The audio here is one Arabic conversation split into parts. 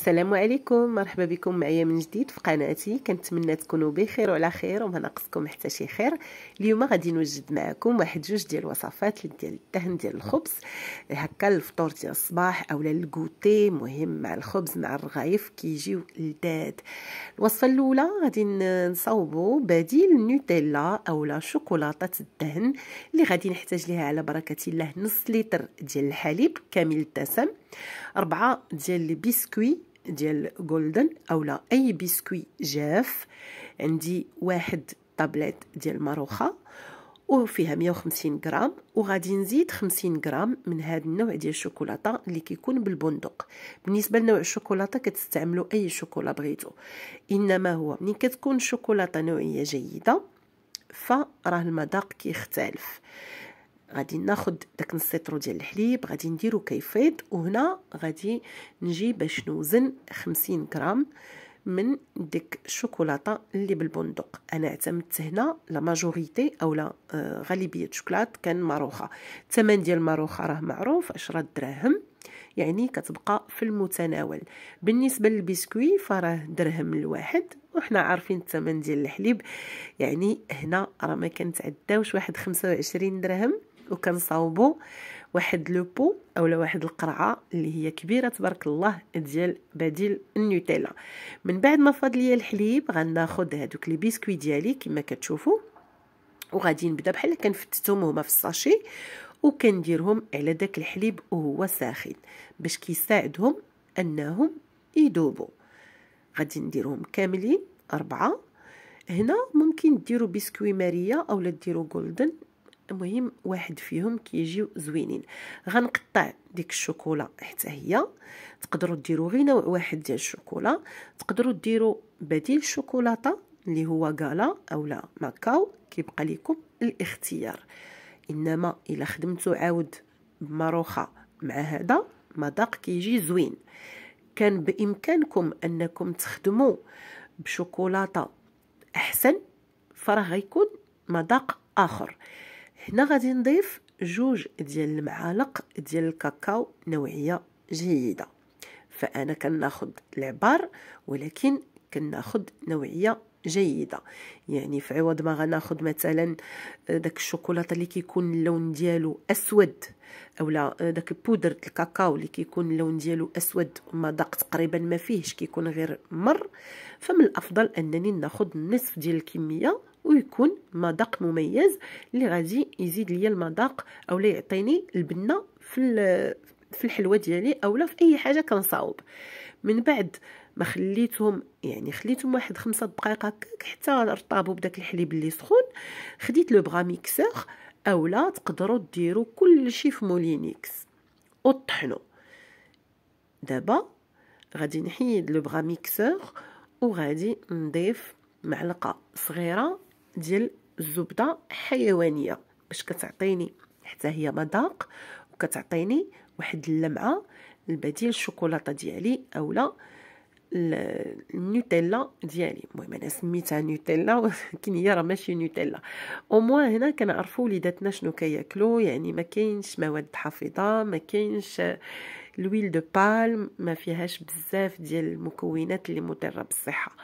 السلام عليكم مرحبا بكم معايا من جديد في قناتي كنتمنى تكونوا بخير وعلى خير وما ناقصكم حتى شي خير اليوم غادي نوجد معكم واحد جوج ديال الوصفات ديال الدهن ديال الخبز هكا الفطور ديال الصباح اولا الكوتي مهم مع الخبز مع الرغايف كيجيو لذاد الوصفه الاولى غادي نصاوبوا بديل نوتيلا اولا شوكولاطه الدهن اللي غادي نحتاج ليها على بركه الله نص لتر ديال الحليب كامل الدسم أربعة ديال لي بيسكوي ديال جولدن اولا اي بيسكوي جاف عندي واحد طابليت ديال ماروخه وفيها 150 غرام وغادي نزيد 50 غرام من هذا النوع ديال الشوكولاته اللي كيكون بالبندق بالنسبه لنوع الشوكولاته كتستعملوا اي شوكولا بغيتو انما هو ملي كتكون الشوكولاته نوعيه جيده فراه المذاق كيختلف غادي ناخد داك نص سيترو ديال الحليب غادي نديرو كيفيض وهنا غادي نجي باش نوزن 50 غرام من ديك الشوكولاته اللي بالبندق انا اعتمدت هنا لا ماجوريتي او لا آه، غالبيه الشوكولات كان ماروخه الثمن ديال الماروخه راه معروف 10 دراهم يعني كتبقى في المتناول بالنسبه للبسكوي فراه درهم الواحد وحنا عارفين الثمن ديال الحليب يعني هنا راه ما كنتعداوش واحد 25 درهم وكنصاوبوا واحد لو بو اولا واحد القرعه اللي هي كبيره تبارك الله ديال بديل النوتيلا من بعد ما فاض ليا الحليب غناخذ هادوك لي بيسكوي ديالي كما كتشوفوا وغادي نبدا بحال كنفتتهم هما في الساشي وكنديرهم على داك الحليب وهو ساخن باش كيساعدهم انهم يذوبوا غادي نديرهم كاملين أربعة هنا ممكن ديروا بسكوي ماريا اولا ديروا جولدن المهم واحد فيهم كيجيو زوينين غنقطع ديك الشوكولا حتى هي تقدروا ديروا غير نوع واحد ديال الشوكولا تقدروا ديروا بديل الشوكولاته اللي هو غالا اولا ماكاو كيبقى لكم الاختيار انما الا خدمتو عاود بمروخه مع هذا مذاق كيجي زوين كان بامكانكم انكم تخدموا بشوكولاته احسن فراه غيكون مذاق اخر هنا غادي نضيف جوج ديال المعالق ديال الكاكاو نوعيه جيده فانا كناخذ العبار ولكن كناخذ نوعيه جيده يعني في عوض ما غناخذ مثلا داك الشوكولاته اللي كيكون اللون ديالو اسود اولا داك بودرة الكاكاو اللي كيكون اللون ديالو اسود ومذاق تقريبا ما فيهش كيكون غير مر فمن الافضل انني ناخذ نصف ديال الكميه ويكون مذاق مميز اللي غادي يزيد ليا المذاق اولا يعطيني البنه في في الحلوه ديالي اولا في اي حاجه كنصاوب من بعد ما خليتهم يعني خليتهم واحد خمسة دقائق هكاك حتى رطابوا بداك الحليب اللي سخون خديت لو بغا ميكسور اولا تقدروا ديروا كلشي في مولينيكس وطحنوا دابا غادي نحيد لو بغا ميكسور وغادي نضيف معلقه صغيره ديال الزبده حيوانيه باش كتعطيني حتى هي مذاق وكتعطيني واحد اللمعه البديل الشوكولاته ديالي اولا النوتيلا ديالي المهم انا سميتها نوتيلا ولكن هي راه ماشي نوتيلا او موا هنا كنعرفوا وليداتنا شنو كياكلوا يعني ما كاينش مواد حافظه ما كاينش الويل دو بالم ما فيهاش بزاف ديال المكونات اللي مضره بالصحه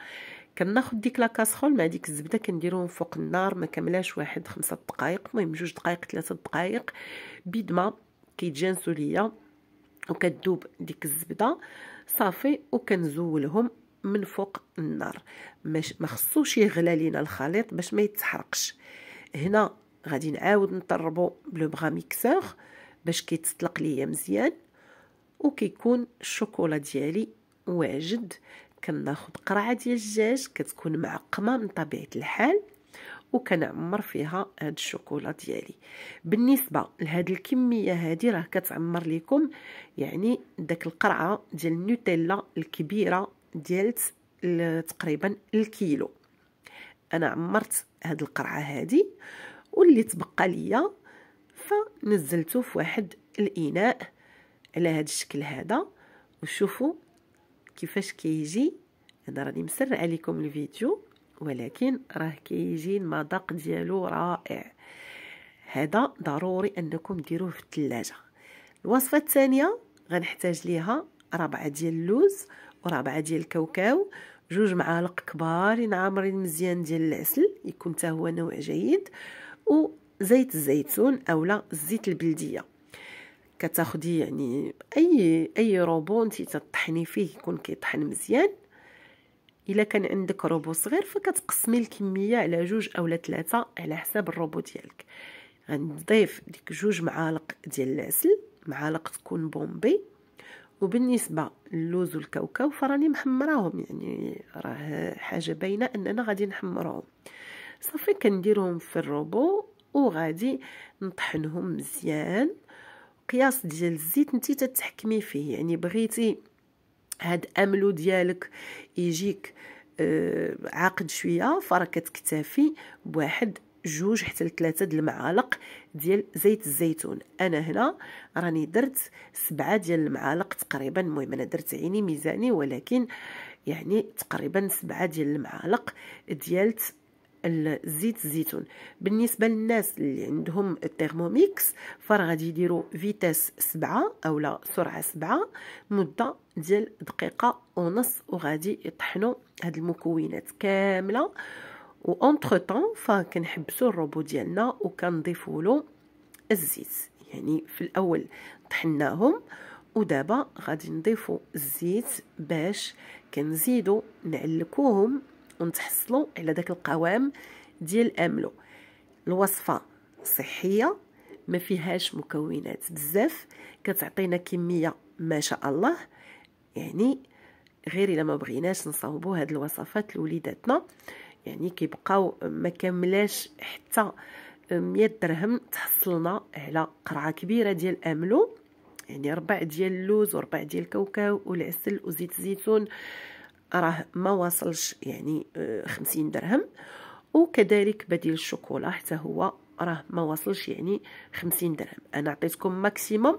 كناخد ديك لا كاسرول مع ديك الزبده كنديرهم فوق النار ما كملاش واحد خمسة دقائق المهم جوج دقائق ثلاثة دقائق بيد ما كيتجانسوا ليا وكتذوب ديك الزبده صافي وكنزولهم من فوق النار ما خصوش يغلى لينا الخليط باش ما يتحرقش هنا غادي نعاود نطربو بلو بغا ميكسور باش كيتطلق ليا مزيان وكيكون الشوكولا ديالي واجد كناخد قرعه ديال الدجاج كتكون معقمه من طبيعه الحال وكنعمر فيها هاد الشوكولا ديالي بالنسبه لهاد الكميه هادي راه كتعمر لكم يعني داك القرعه ديال النوتيلا الكبيره ديال تقريبا الكيلو انا عمرت هاد القرعه هادي واللي تبقى ليا فنزلته في واحد الاناء على هاد الشكل هذا وشوفوا كيفاش كيجي انا راني مسرعه عليكم الفيديو ولكن راه كيجي المذاق ديالو رائع هذا ضروري انكم ديروه في الثلاجه الوصفه الثانيه غنحتاج ليها ربعة ديال اللوز وربعة ديال الكاوكاو جوج معالق كبارين عامرين مزيان ديال العسل يكون حتى هو نوع جيد وزيت الزيتون اولا الزيت البلديه كتاخدي يعني اي اي روبو انت تطحني فيه يكون كيطحن مزيان الا كان عندك روبو صغير فكتقسمي الكميه على جوج اولا ثلاثه على حساب الروبو ديالك غنضيف ديك جوج معالق ديال العسل معالق تكون بومبي وبالنسبه للوز والكاوكاو فراني محمراهم يعني راه حاجه باينه اننا غادي نحمرهم صافي كنديرهم في الروبو وغادي نطحنهم مزيان المقياس ديال الزيت انت تتحكمي فيه يعني بغيتي هاد املو ديالك يجيك آه عاقد شويه فراك كتكتفي بواحد جوج حتى لثلاثة د المعالق ديال زيت الزيتون انا هنا راني درت سبعة ديال المعالق تقريبا المهم انا درت عيني ميزاني ولكن يعني تقريبا سبعة ديال المعالق ديال الزيت الزيتون بالنسبه للناس اللي عندهم فرا غادي يديروا فيتاس سبعة اولا سرعه سبعة مده ديال دقيقه ونص وغادي يطحنوا هاد المكونات كامله و اونتر طون فكنحبسوا الروبو ديالنا وكنضيفوا له الزيت يعني في الاول طحناهم ودابا غادي نضيفوا الزيت باش كنزيدوا نعلكوهم ونتحصلوا على داك القوام ديال املو الوصفه صحيه ما فيهاش مكونات بزاف كتعطينا كميه ما شاء الله يعني غير الا ما بغيناش نصاوبوا هاد الوصفات لوليداتنا يعني كيبقاو ما كملاش حتى 100 درهم تحصلنا على قرعه كبيره ديال املو يعني ربع ديال اللوز وربع ديال الكاوكاو والعسل وزيت الزيتون راه ما واصلش يعني آه، خمسين درهم وكذلك بديل الشوكولا حتى هو راه ما واصلش يعني خمسين درهم انا عطيتكم ماكسيموم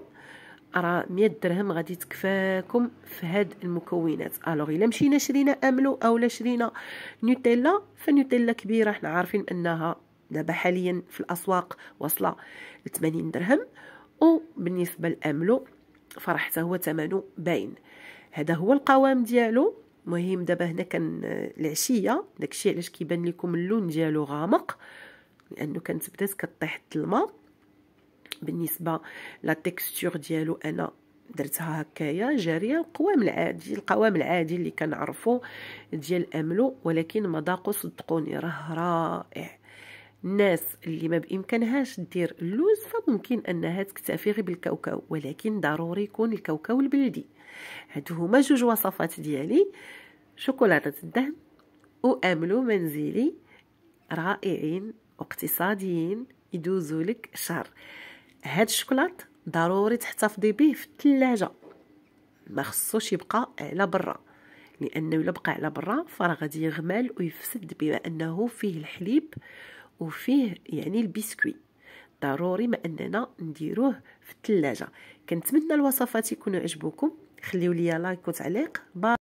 راه 100 درهم غادي تكفاكم في هاد المكونات الوغ الا مشينا شرينا املو اولا شرينا نوتيلا فنوتيلا كبيره حنا عارفين انها دابا حاليا في الاسواق واصله ل 80 درهم وبالنسبه لاملو فراه حتى هو ثمنه باين هذا هو القوام ديالو مهم دابا هنا كان العشيه داكشي علاش كيبان لكم اللون ديالو غامق لانه كانت بدات كطيح الظلمه بالنسبه لا تيكستور ديالو انا درتها هكايا جاريه القوام العادي القوام العادي اللي كنعرفو ديال املو ولكن مذاقو صدقوني راه رائع الناس اللي ما بامكانهاش دير اللوز فممكن انها تكتفي غير بالكاوكاو ولكن ضروري يكون الكاوكاو البلدي هادو هما جوج وصفات ديالي شوكولاته الدهن واملو منزلي رائعين واقتصاديين يدوزوا لك شهر هاد الشكلاط ضروري تحتفظي به في التلاجة ما خصوش يبقى على برا لانه الا بقى على برا فراه غادي يغمل ويفسد بما انه فيه الحليب وفيه يعني البسكوي ضروري ما اننا نديروه في الثلاجه كنتمنى الوصفات يكونوا عجبوكم خليو ليا لايك وتعليق باي